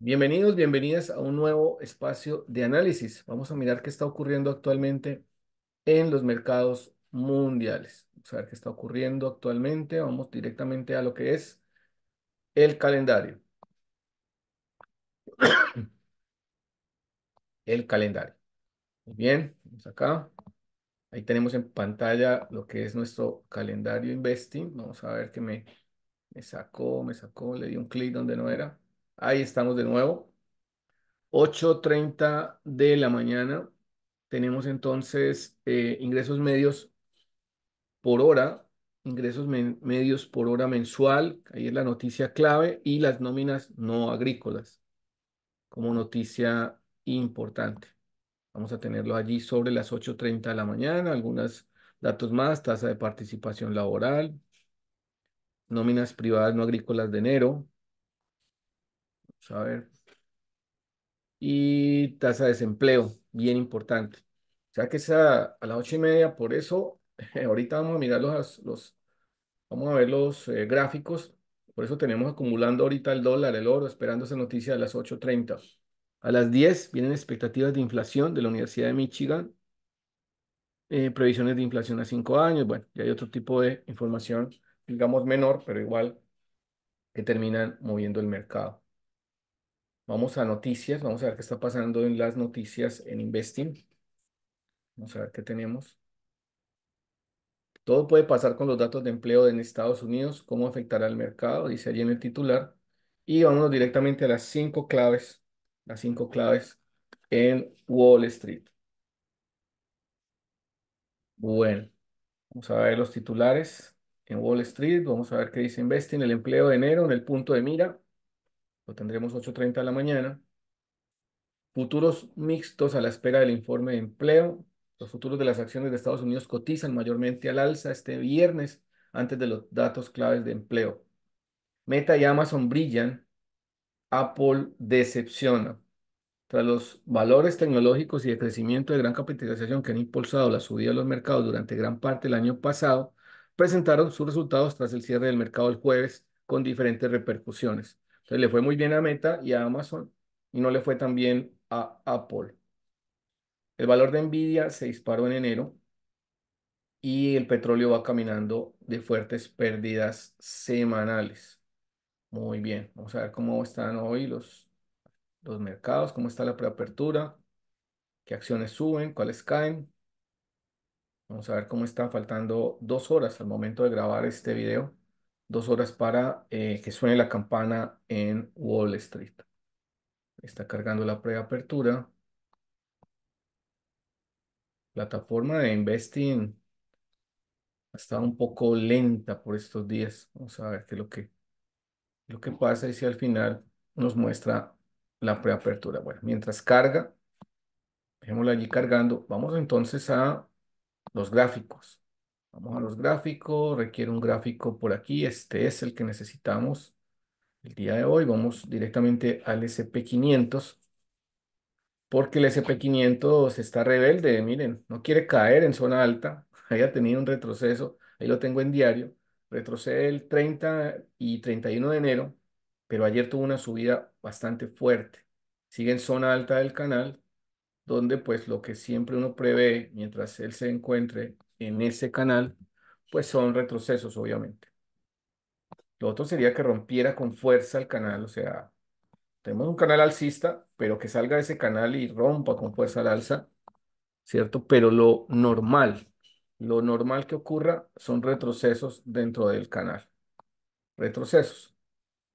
Bienvenidos, bienvenidas a un nuevo espacio de análisis. Vamos a mirar qué está ocurriendo actualmente en los mercados mundiales. Vamos a ver qué está ocurriendo actualmente. Vamos directamente a lo que es el calendario. el calendario. Muy bien, vamos acá. Ahí tenemos en pantalla lo que es nuestro calendario Investing. Vamos a ver que me, me sacó, me sacó, le di un clic donde no era. Ahí estamos de nuevo. 8.30 de la mañana. Tenemos entonces eh, ingresos medios por hora, ingresos medios por hora mensual, ahí es la noticia clave, y las nóminas no agrícolas como noticia importante. Vamos a tenerlo allí sobre las 8.30 de la mañana, algunos datos más, tasa de participación laboral, nóminas privadas no agrícolas de enero, a ver. Y tasa de desempleo, bien importante. O sea que sea a las ocho y media, por eso ahorita vamos a mirar los, vamos a ver los eh, gráficos. Por eso tenemos acumulando ahorita el dólar, el oro, esperando esa noticia a las 8.30. A las 10 vienen expectativas de inflación de la Universidad de Michigan, eh, previsiones de inflación a 5 años, bueno, ya hay otro tipo de información, digamos menor, pero igual que terminan moviendo el mercado. Vamos a noticias, vamos a ver qué está pasando en las noticias en Investing. Vamos a ver qué tenemos. Todo puede pasar con los datos de empleo en Estados Unidos, cómo afectará al mercado, dice allí en el titular. Y vámonos directamente a las cinco claves, las cinco claves en Wall Street. Bueno, vamos a ver los titulares en Wall Street. Vamos a ver qué dice Investing, el empleo de enero en el punto de mira lo tendremos 8.30 de la mañana. Futuros mixtos a la espera del informe de empleo. Los futuros de las acciones de Estados Unidos cotizan mayormente al alza este viernes antes de los datos claves de empleo. Meta y Amazon brillan, Apple decepciona. Tras los valores tecnológicos y de crecimiento de gran capitalización que han impulsado la subida de los mercados durante gran parte del año pasado, presentaron sus resultados tras el cierre del mercado el jueves con diferentes repercusiones. Entonces le fue muy bien a Meta y a Amazon y no le fue tan bien a Apple. El valor de Nvidia se disparó en enero y el petróleo va caminando de fuertes pérdidas semanales. Muy bien, vamos a ver cómo están hoy los, los mercados, cómo está la preapertura, qué acciones suben, cuáles caen. Vamos a ver cómo está faltando dos horas al momento de grabar este video dos horas para eh, que suene la campana en Wall Street. Está cargando la preapertura. Plataforma de Investing está un poco lenta por estos días. Vamos a ver qué es lo que, lo que pasa y si al final nos muestra la preapertura. Bueno, mientras carga, dejémosla allí cargando. Vamos entonces a los gráficos. Vamos a los gráficos, requiere un gráfico por aquí, este es el que necesitamos el día de hoy. Vamos directamente al SP500, porque el SP500 está rebelde, miren, no quiere caer en zona alta, haya tenido un retroceso, ahí lo tengo en diario, retrocede el 30 y 31 de enero, pero ayer tuvo una subida bastante fuerte. Sigue en zona alta del canal, donde pues lo que siempre uno prevé mientras él se encuentre en ese canal, pues son retrocesos, obviamente. Lo otro sería que rompiera con fuerza el canal, o sea, tenemos un canal alcista, pero que salga de ese canal y rompa con fuerza al alza, ¿cierto? Pero lo normal, lo normal que ocurra son retrocesos dentro del canal. Retrocesos,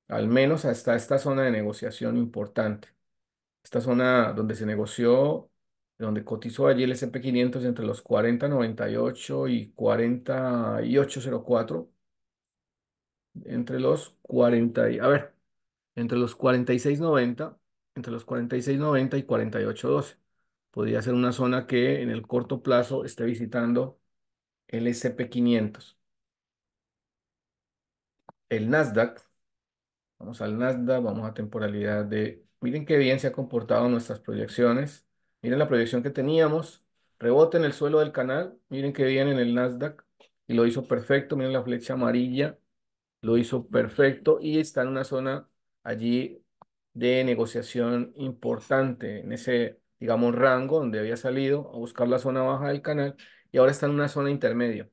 al menos hasta esta zona de negociación importante. Esta zona donde se negoció donde cotizó allí el S&P 500 entre los 40.98 y 48.04, entre los 40, y, a ver, entre los 46.90, entre los 46.90 y 48.12. Podría ser una zona que en el corto plazo esté visitando el S&P 500. El Nasdaq, vamos al Nasdaq, vamos a temporalidad de, miren qué bien se han comportado nuestras proyecciones Miren la proyección que teníamos. Rebote en el suelo del canal. Miren que bien en el Nasdaq. Y lo hizo perfecto. Miren la flecha amarilla. Lo hizo perfecto. Y está en una zona allí de negociación importante. En ese, digamos, rango donde había salido a buscar la zona baja del canal. Y ahora está en una zona intermedia.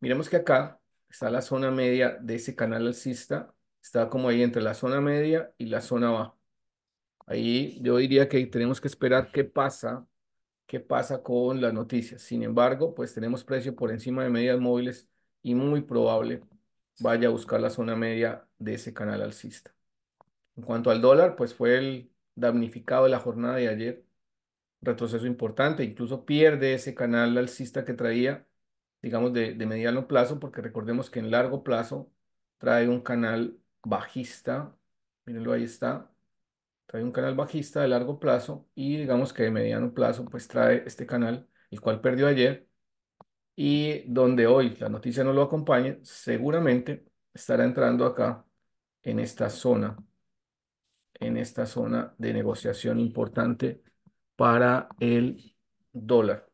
Miremos que acá está la zona media de ese canal alcista. Está como ahí entre la zona media y la zona baja. Ahí yo diría que tenemos que esperar qué pasa, qué pasa con las noticias. Sin embargo, pues tenemos precio por encima de medias móviles y muy probable vaya a buscar la zona media de ese canal alcista. En cuanto al dólar, pues fue el damnificado de la jornada de ayer. Retroceso importante, incluso pierde ese canal alcista que traía, digamos, de, de mediano plazo, porque recordemos que en largo plazo trae un canal bajista, mírenlo, ahí está, trae un canal bajista de largo plazo y digamos que de mediano plazo pues trae este canal, el cual perdió ayer y donde hoy la noticia no lo acompañe, seguramente estará entrando acá en esta zona, en esta zona de negociación importante para el dólar.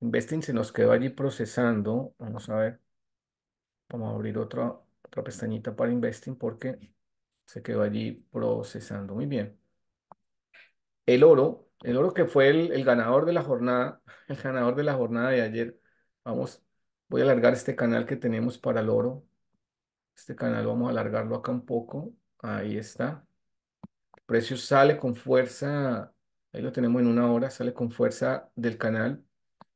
Investing se nos quedó allí procesando, vamos a ver, vamos a abrir otra, otra pestañita para Investing porque se quedó allí procesando. Muy bien. El oro, el oro que fue el, ganador de la jornada, el ganador de la jornada de ayer. Vamos, voy a alargar este canal que tenemos para el oro. Este canal vamos a alargarlo acá un poco. Ahí está. El precio sale con fuerza. Ahí lo tenemos en una hora. Sale con fuerza del canal.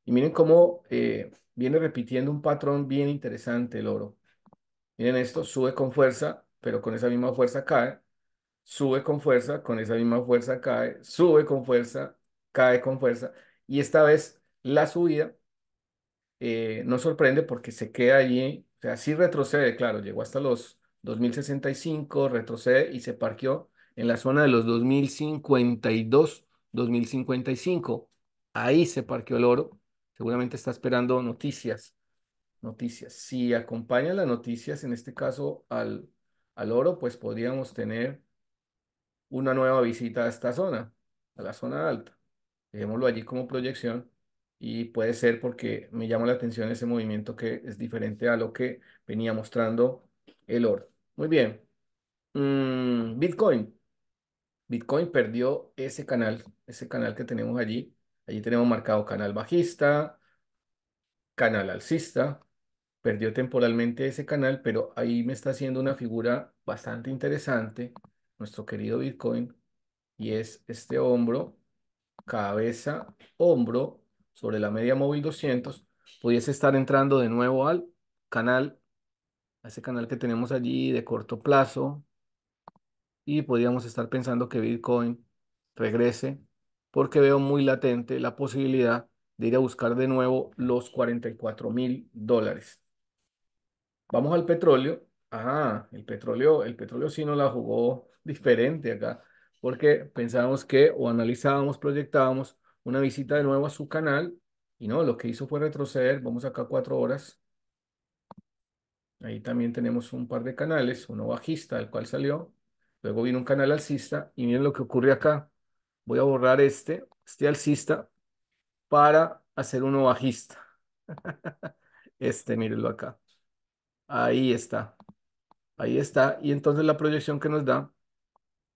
Y miren cómo eh, viene repitiendo un patrón bien interesante el oro. Miren esto, sube con fuerza, pero con esa misma fuerza cae, sube con fuerza, con esa misma fuerza cae, sube con fuerza, cae con fuerza, y esta vez la subida eh, no sorprende porque se queda allí, o sea, sí retrocede, claro, llegó hasta los 2065, retrocede y se parqueó en la zona de los 2052, 2055. Ahí se parqueó el oro. Seguramente está esperando noticias. Noticias. Si acompaña las noticias, en este caso al al oro, pues podríamos tener una nueva visita a esta zona, a la zona alta. Dejémoslo allí como proyección y puede ser porque me llama la atención ese movimiento que es diferente a lo que venía mostrando el oro. Muy bien. Mm, Bitcoin. Bitcoin perdió ese canal, ese canal que tenemos allí. Allí tenemos marcado canal bajista, canal alcista, perdió temporalmente ese canal, pero ahí me está haciendo una figura bastante interesante, nuestro querido Bitcoin, y es este hombro, cabeza, hombro, sobre la media móvil 200, pudiese estar entrando de nuevo al canal, a ese canal que tenemos allí de corto plazo, y podríamos estar pensando que Bitcoin regrese, porque veo muy latente la posibilidad de ir a buscar de nuevo los 44 mil dólares. Vamos al petróleo. Ah, el petróleo, el petróleo sí nos la jugó diferente acá, porque pensábamos que o analizábamos, proyectábamos una visita de nuevo a su canal, y no, lo que hizo fue retroceder, vamos acá cuatro horas. Ahí también tenemos un par de canales, uno bajista, el cual salió, luego vino un canal alcista, y miren lo que ocurre acá. Voy a borrar este, este alcista, para hacer uno bajista. Este, mírenlo acá. Ahí está. Ahí está. Y entonces la proyección que nos da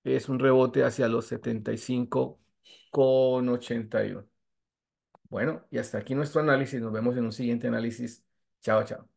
es un rebote hacia los con 75,81. Bueno, y hasta aquí nuestro análisis. Nos vemos en un siguiente análisis. Chao, chao.